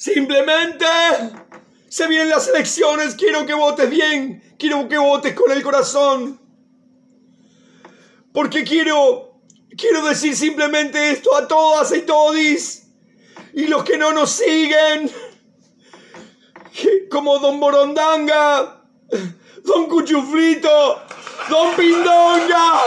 Simplemente se vienen las elecciones, quiero que votes bien, quiero que votes con el corazón. Porque quiero, quiero decir simplemente esto a todas y todis. Y los que no nos siguen, como Don Borondanga, Don Cuchufrito, Don Pindonga.